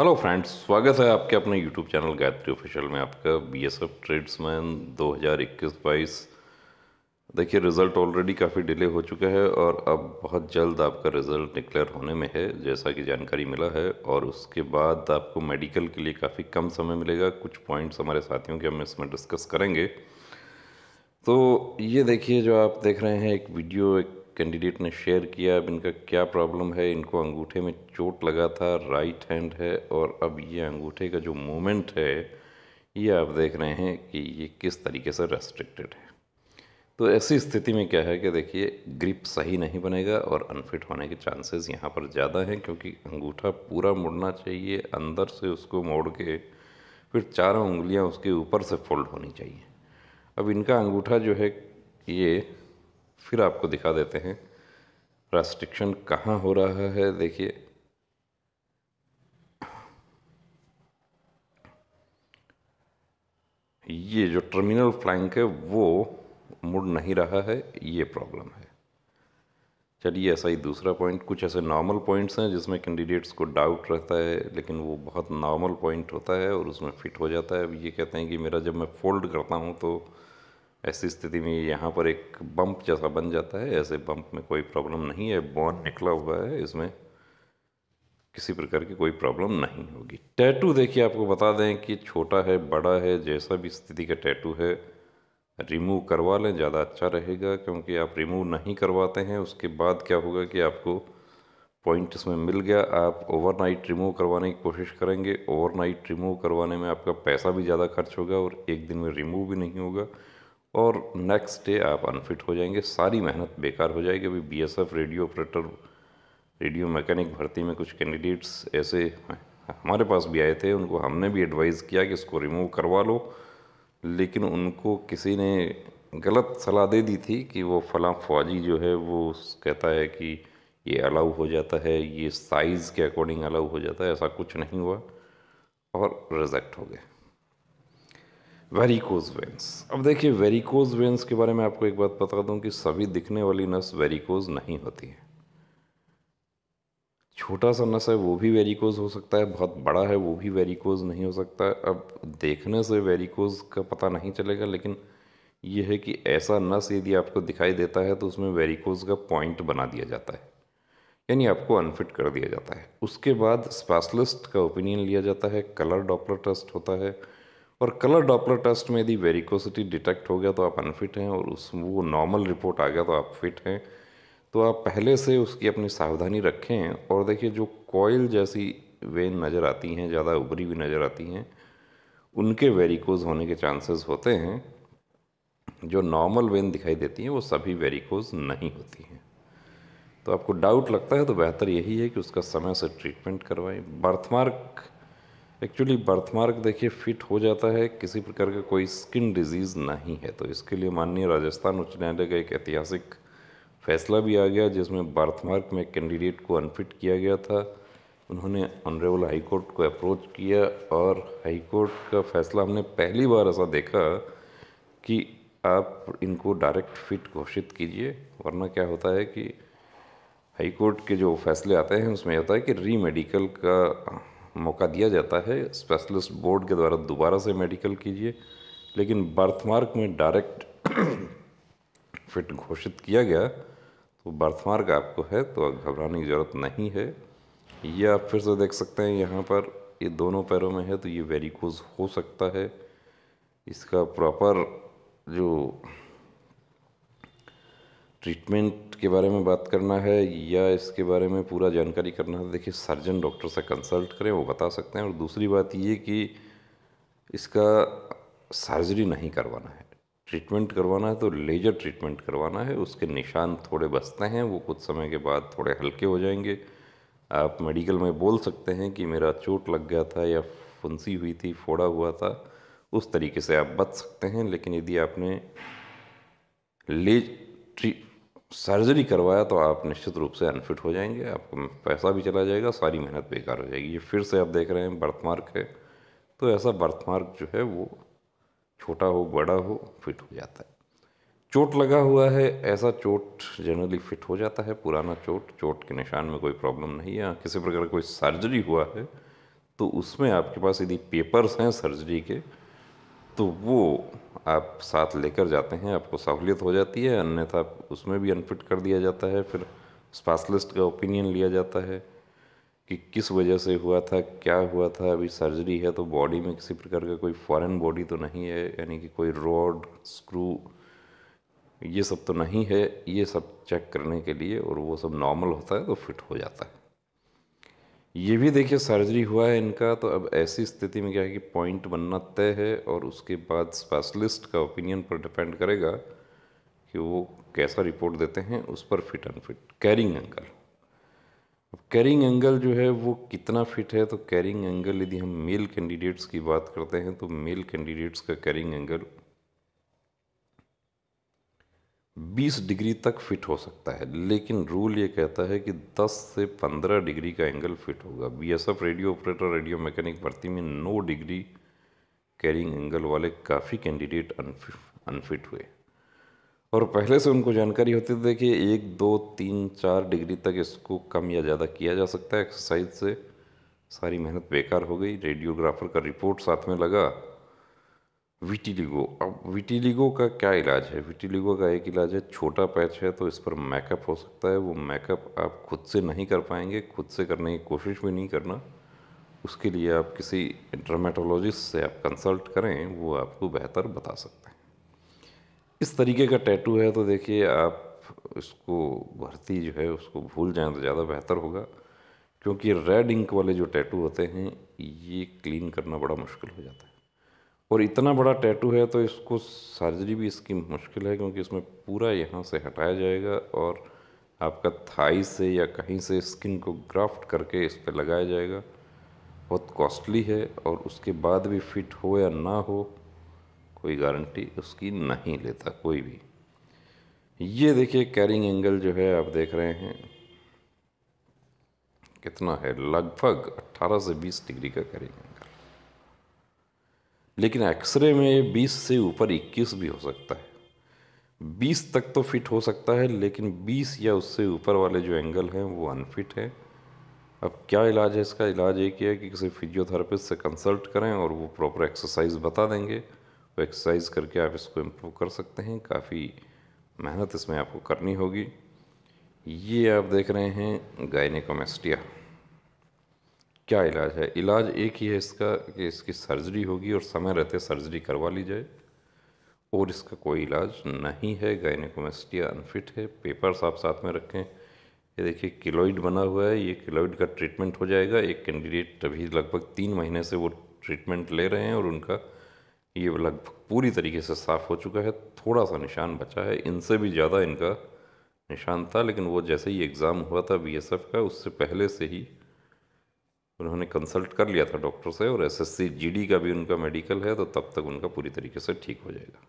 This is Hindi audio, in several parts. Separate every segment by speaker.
Speaker 1: हेलो फ्रेंड्स स्वागत है आपके अपने यूट्यूब चैनल गायत्री ऑफिशियल में आपका बी एस एफ ट्रेड्समैन दो हज़ार इक्कीस बाईस देखिए रिज़ल्ट ऑलरेडी काफ़ी डिले हो चुका है और अब बहुत जल्द आपका रिज़ल्ट डिक्लेयर होने में है जैसा कि जानकारी मिला है और उसके बाद आपको मेडिकल के लिए काफ़ी कम समय मिलेगा कुछ पॉइंट्स हमारे साथियों के हम इसमें डिस्कस करेंगे तो ये देखिए जो आप देख रहे हैं एक वीडियो एक कैंडिडेट ने शेयर किया अब इनका क्या प्रॉब्लम है इनको अंगूठे में चोट लगा था राइट हैंड है और अब ये अंगूठे का जो मोमेंट है ये आप देख रहे हैं कि ये किस तरीके से रेस्ट्रिक्टेड है तो ऐसी स्थिति में क्या है कि देखिए ग्रिप सही नहीं बनेगा और अनफिट होने के चांसेस यहाँ पर ज़्यादा हैं क्योंकि अंगूठा पूरा मुड़ना चाहिए अंदर से उसको मोड़ के फिर चारों उंगलियाँ उसके ऊपर से फोल्ड होनी चाहिए अब इनका अंगूठा जो है ये फिर आपको दिखा देते हैं रेस्ट्रिक्शन कहाँ हो रहा है देखिए ये जो टर्मिनल फ्लैंक है वो मुड़ नहीं रहा है ये प्रॉब्लम है चलिए ऐसा ही दूसरा पॉइंट कुछ ऐसे नॉर्मल पॉइंट्स हैं जिसमें कैंडिडेट्स को डाउट रहता है लेकिन वो बहुत नॉर्मल पॉइंट होता है और उसमें फिट हो जाता है अब ये कहते हैं कि मेरा जब मैं फोल्ड करता हूँ तो ऐसी स्थिति में यहाँ पर एक बम्प जैसा बन जाता है ऐसे बम्प में कोई प्रॉब्लम नहीं है बॉन निकला हुआ है इसमें किसी प्रकार की कोई प्रॉब्लम नहीं होगी टैटू देखिए आपको बता दें कि छोटा है बड़ा है जैसा भी स्थिति का टैटू है रिमूव करवा लें ज़्यादा अच्छा रहेगा क्योंकि आप रिमूव नहीं करवाते हैं उसके बाद क्या होगा कि आपको पॉइंट इसमें मिल गया आप ओवरनाइट रिमूव करवाने की कोशिश करेंगे ओवरनाइट रिमूव करवाने में आपका पैसा भी ज़्यादा खर्च होगा और एक दिन में रिमूव भी नहीं होगा और नेक्स्ट डे आप अनफिट हो जाएंगे सारी मेहनत बेकार हो जाएगी अभी बी रेडियो ऑपरेटर रेडियो मैकेनिक भर्ती में कुछ कैंडिडेट्स ऐसे हमारे पास भी आए थे उनको हमने भी एडवाइज़ किया कि इसको रिमूव करवा लो लेकिन उनको किसी ने गलत सलाह दे दी थी कि वो फ़लाँ फौजी जो है वो कहता है कि ये अलाउ हो जाता है ये साइज़ के अकॉर्डिंग अलाउ हो जाता है ऐसा कुछ नहीं हुआ और रिजेक्ट हो गए वेरिकोज वेंस अब देखिए वेरिकोज वेंस के बारे में आपको एक बात बता दूं कि सभी दिखने वाली नस वेरिकोज नहीं होती है छोटा सा नस है वो भी वेरिकोज हो सकता है बहुत बड़ा है वो भी वेरिकोज नहीं हो सकता है अब देखने से वेरिकोज का पता नहीं चलेगा लेकिन यह है कि ऐसा नस यदि आपको दिखाई देता है तो उसमें वेरिकोज का पॉइंट बना दिया जाता है यानी आपको अनफिट कर दिया जाता है उसके बाद स्पेशलिस्ट का ओपिनियन लिया जाता है कलर डॉपलर टेस्ट होता है और कलर डॉपलर टेस्ट में यदि वेरिकोसिटी डिटेक्ट हो गया तो आप अनफिट हैं और उस वो नॉर्मल रिपोर्ट आ गया तो आप फिट हैं तो आप पहले से उसकी अपनी सावधानी रखें और देखिए जो कॉयल जैसी वेन नज़र आती हैं ज़्यादा उभरी हुई नज़र आती हैं उनके वेरिकोज होने के चांसेस होते हैं जो नॉर्मल वेन दिखाई देती हैं वो सभी वेरिकोज नहीं होती हैं तो आपको डाउट लगता है तो बेहतर यही है कि उसका समय से ट्रीटमेंट करवाएं बर्थमार्क एक्चुअली बर्थमार्क देखिए फिट हो जाता है किसी प्रकार का कोई स्किन डिजीज़ नहीं है तो इसके लिए माननीय राजस्थान उच्च न्यायालय का एक ऐतिहासिक फैसला भी आ गया जिसमें बर्थमार्क में कैंडिडेट को अनफिट किया गया था उन्होंने ऑनरेबल हाईकोर्ट को अप्रोच किया और हाईकोर्ट का फैसला हमने पहली बार ऐसा देखा कि आप इनको डायरेक्ट फिट घोषित कीजिए वरना क्या होता है कि हाईकोर्ट के जो फैसले आते हैं उसमें होता है कि रीमेडिकल का मौका दिया जाता है स्पेशलिस्ट बोर्ड के द्वारा दोबारा से मेडिकल कीजिए लेकिन बर्थमार्क में डायरेक्ट फिट घोषित किया गया तो बर्थमार्क आपको है तो घबराने की ज़रूरत नहीं है ये आप फिर से देख सकते हैं यहाँ पर ये दोनों पैरों में है तो ये वेरीकोज हो सकता है इसका प्रॉपर जो ट्रीटमेंट के बारे में बात करना है या इसके बारे में पूरा जानकारी करना है देखिए सर्जन डॉक्टर से कंसल्ट करें वो बता सकते हैं और दूसरी बात ये कि इसका सर्जरी नहीं करवाना है ट्रीटमेंट करवाना है तो लेजर ट्रीटमेंट करवाना है उसके निशान थोड़े बचते हैं वो कुछ समय के बाद थोड़े हल्के हो जाएंगे आप मेडिकल में बोल सकते हैं कि मेरा चोट लग गया था या फुंसी हुई थी फोड़ा हुआ था उस तरीके से आप बच सकते हैं लेकिन यदि आपने ले ट्री सर्जरी करवाया तो आप निश्चित रूप से अनफिट हो जाएंगे आपको पैसा भी चला जाएगा सारी मेहनत बेकार हो जाएगी ये फिर से आप देख रहे हैं बर्थ मार्क है तो ऐसा बर्थ मार्क जो है वो छोटा हो बड़ा हो फिट हो जाता है चोट लगा हुआ है ऐसा चोट जनरली फिट हो जाता है पुराना चोट चोट के निशान में कोई प्रॉब्लम नहीं है किसी प्रकार कोई सर्जरी हुआ है तो उसमें आपके पास यदि पेपर्स हैं सर्जरी के तो वो आप साथ लेकर जाते हैं आपको सहूलियत हो जाती है अन्यथा उसमें भी अनफिट कर दिया जाता है फिर स्पेशलिस्ट का ओपिनियन लिया जाता है कि किस वजह से हुआ था क्या हुआ था अभी सर्जरी है तो बॉडी में किसी प्रकार का कोई फॉरेन बॉडी तो नहीं है यानी कि कोई रॉड स्क्रू ये सब तो नहीं है ये सब चेक करने के लिए और वो सब नॉर्मल होता है तो फिट हो जाता है ये भी देखिए सर्जरी हुआ है इनका तो अब ऐसी स्थिति में क्या है कि पॉइंट बनना तय है और उसके बाद स्पेशलिस्ट का ओपिनियन पर डिपेंड करेगा कि वो कैसा रिपोर्ट देते हैं उस पर फिट फिट कैरिंग एंगल अब कैरिंग एंगल जो है वो कितना फिट है तो कैरिंग एंगल यदि हम मेल कैंडिडेट्स की बात करते हैं तो मेल कैंडिडेट्स का कैरिंग एंगल 20 डिग्री तक फिट हो सकता है लेकिन रूल ये कहता है कि 10 से 15 डिग्री का एंगल फिट होगा B S F radio operator radio mechanic भर्ती में नो डिग्री कैरिंग एंगल वाले काफ़ी कैंडिडेट अनफिट हुए और पहले से उनको जानकारी होती थी कि एक दो तीन चार डिग्री तक इसको कम या ज़्यादा किया जा सकता है एक्सरसाइज से सारी मेहनत बेकार हो गई रेडियोग्राफर का रिपोर्ट साथ में लगा विटिलिगो अब विटिलिगो का क्या इलाज है विटिलिगो का एक इलाज है छोटा पैच है तो इस पर मैकअप हो सकता है वो मैकअप आप खुद से नहीं कर पाएंगे खुद से करने की कोशिश भी नहीं करना उसके लिए आप किसी ड्रामेटोलॉजिस्ट से आप कंसल्ट करें वो आपको बेहतर बता सकते हैं इस तरीके का टैटू है तो देखिए आप इसको भर्ती जो है उसको भूल जाएं तो ज़्यादा बेहतर होगा क्योंकि रेड इंक वाले जो टैटू होते हैं ये क्लीन करना बड़ा मुश्किल हो जाता है और इतना बड़ा टैटू है तो इसको सर्जरी भी इसकी मुश्किल है क्योंकि इसमें पूरा यहाँ से हटाया जाएगा और आपका थाई से या कहीं से स्किन को ग्राफ्ट करके इस पर लगाया जाएगा बहुत कॉस्टली है और उसके बाद भी फिट हो या ना हो कोई गारंटी उसकी नहीं लेता कोई भी ये देखिए कैरिंग एंगल जो है आप देख रहे हैं कितना है लगभग 18 से 20 डिग्री का कैरिंग एंगल लेकिन एक्सरे में 20 से ऊपर 21 भी हो सकता है 20 तक तो फिट हो सकता है लेकिन 20 या उससे ऊपर वाले जो एंगल हैं वो अनफिट हैं अब क्या इलाज है इसका इलाज एक ही है कि किसी फिजियोथेरापिस्ट से कंसल्ट करें और वो प्रॉपर एक्सरसाइज बता देंगे वो तो एक्सरसाइज करके आप इसको इम्प्रूव कर सकते हैं काफ़ी मेहनत इसमें आपको करनी होगी ये आप देख रहे हैं गायनिकोमेस्टिया क्या इलाज है इलाज एक ही है इसका कि इसकी सर्जरी होगी और समय रहते सर्जरी करवा ली जाए और इसका कोई इलाज नहीं है गायनिकोमेस्टिया अनफिट है पेपर्स आप साथ में रखें ये देखिए किलोइड बना हुआ है ये किलोइड का ट्रीटमेंट हो जाएगा एक कैंडिडेट अभी लगभग तीन महीने से वो ट्रीटमेंट ले रहे हैं और उनका ये लगभग पूरी तरीके से साफ़ हो चुका है थोड़ा सा निशान बचा है इनसे भी ज़्यादा इनका निशान था लेकिन वो जैसे ही एग्ज़ाम हुआ था बी का उससे पहले से ही उन्होंने कंसल्ट कर लिया था डॉक्टर से और एसएससी जीडी का भी उनका मेडिकल है तो तब तक उनका पूरी तरीके से ठीक हो जाएगा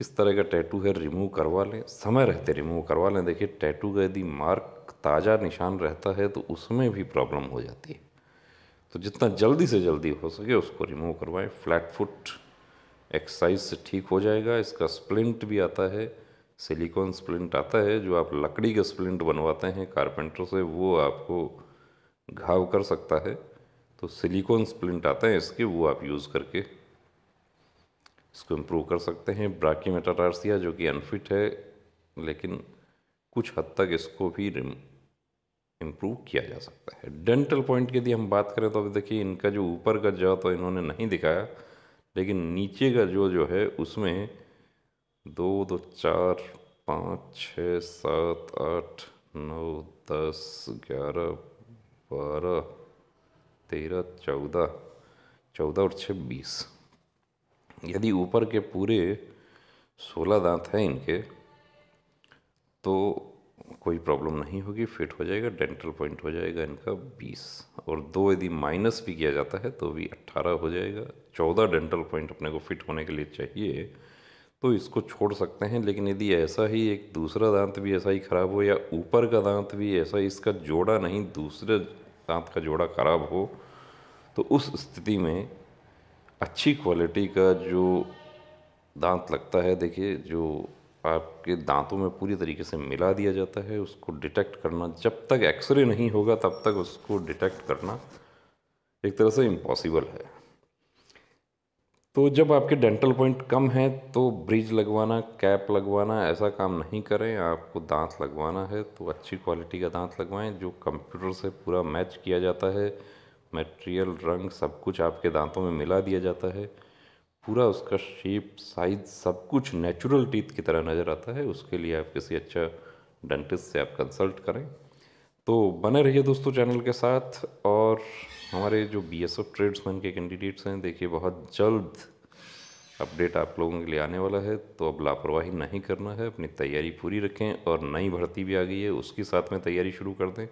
Speaker 1: इस तरह का टैटू है रिमूव करवा लें समय रहते रिमूव करवा लें देखिए टैटू का यदि मार्क ताज़ा निशान रहता है तो उसमें भी प्रॉब्लम हो जाती है तो जितना जल्दी से जल्दी हो सके उसको रिमूव करवाएं फ्लैट फुट एक्सरसाइज से ठीक हो जाएगा इसका स्प्लिंट भी आता है सिलिकॉन स्प्लिंट आता है जो आप लकड़ी का स्प्लिंट बनवाते हैं कारपेंटर से वो आपको घाव कर सकता है तो सिलिकॉन स्प्लिंट आते हैं इसके वो आप यूज़ करके इसको इम्प्रूव कर सकते हैं ब्राकी मेटाटारसिया जो कि अनफिट है लेकिन कुछ हद तक इसको भी इम्प्रूव किया जा सकता है डेंटल पॉइंट की यदि हम बात करें तो अभी देखिए इनका जो ऊपर का जो तो इन्होंने नहीं दिखाया लेकिन नीचे का जो जो है उसमें दो दो चार पाँच छ सात आठ नौ दस ग्यारह बारह तेरह चौदह चौदह और छः बीस यदि ऊपर के पूरे सोलह दांत हैं इनके तो कोई प्रॉब्लम नहीं होगी फिट हो जाएगा डेंटल पॉइंट हो जाएगा इनका बीस और दो यदि माइनस भी किया जाता है तो भी अट्ठारह हो जाएगा चौदह डेंटल पॉइंट अपने को फिट होने के लिए चाहिए तो इसको छोड़ सकते हैं लेकिन यदि ऐसा ही एक दूसरा दांत भी ऐसा ही ख़राब हो या ऊपर का दांत भी ऐसा इसका जोड़ा नहीं दूसरे दांत का जोड़ा खराब हो तो उस स्थिति में अच्छी क्वालिटी का जो दांत लगता है देखिए जो आपके दांतों में पूरी तरीके से मिला दिया जाता है उसको डिटेक्ट करना जब तक एक्सरे नहीं होगा तब तक उसको डिटेक्ट करना एक तरह से इम्पॉसिबल है तो जब आपके डेंटल पॉइंट कम है तो ब्रिज लगवाना कैप लगवाना ऐसा काम नहीं करें आपको दांत लगवाना है तो अच्छी क्वालिटी का दांत लगवाएं जो कंप्यूटर से पूरा मैच किया जाता है मटेरियल रंग सब कुछ आपके दांतों में मिला दिया जाता है पूरा उसका शेप साइज सब कुछ नेचुरल टीथ की तरह नज़र आता है उसके लिए आप किसी अच्छा डेंटिस्ट से आप कंसल्ट करें तो बने रहिए दोस्तों चैनल के साथ और हमारे जो बी एस एफ ट्रेड्समैन के कैंडिडेट्स हैं देखिए बहुत जल्द अपडेट आप लोगों के लिए आने वाला है तो अब लापरवाही नहीं करना है अपनी तैयारी पूरी रखें और नई भर्ती भी आ गई है उसकी साथ में तैयारी शुरू कर दें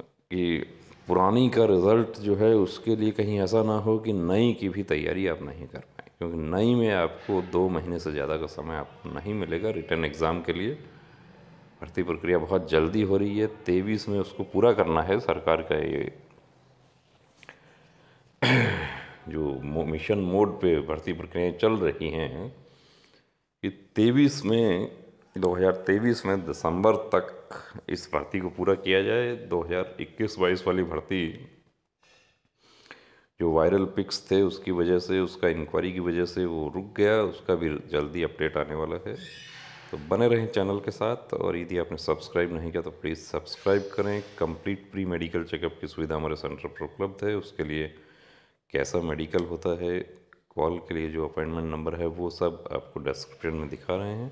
Speaker 1: कि पुरानी का रिज़ल्ट जो है उसके लिए कहीं ऐसा ना हो कि नई की भी तैयारी आप नहीं कर पाएँ क्योंकि नई में आपको दो महीने से ज़्यादा का समय आपको नहीं मिलेगा रिटर्न एग्ज़ाम के लिए भर्ती प्रक्रिया बहुत जल्दी हो रही है तेईस में उसको पूरा करना है सरकार का ये जो मिशन मोड पे भर्ती प्रक्रियाएं चल रही हैं कि तेईस में 2023 में दिसंबर तक इस भर्ती को पूरा किया जाए 2021-22 वाली भर्ती जो वायरल पिक्स थे उसकी वजह से उसका इंक्वायरी की वजह से वो रुक गया उसका भी जल्दी अपडेट आने वाला है तो बने रहें चैनल के साथ और यदि आपने सब्सक्राइब नहीं किया तो प्लीज़ सब्सक्राइब करें कंप्लीट प्री मेडिकल चेकअप की सुविधा हमारे सेंटर पर उपलब्ध है उसके लिए कैसा मेडिकल होता है कॉल के लिए जो अपॉइंटमेंट नंबर है वो सब आपको डिस्क्रिप्शन में दिखा रहे हैं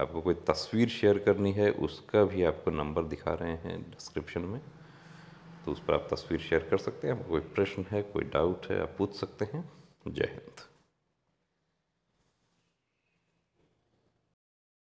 Speaker 1: आपको कोई तस्वीर शेयर करनी है उसका भी आपको नंबर दिखा रहे हैं डिस्क्रिप्शन में तो उस पर आप तस्वीर शेयर कर सकते हैं आपको कोई प्रश्न है कोई डाउट है आप पूछ सकते हैं जय हिंद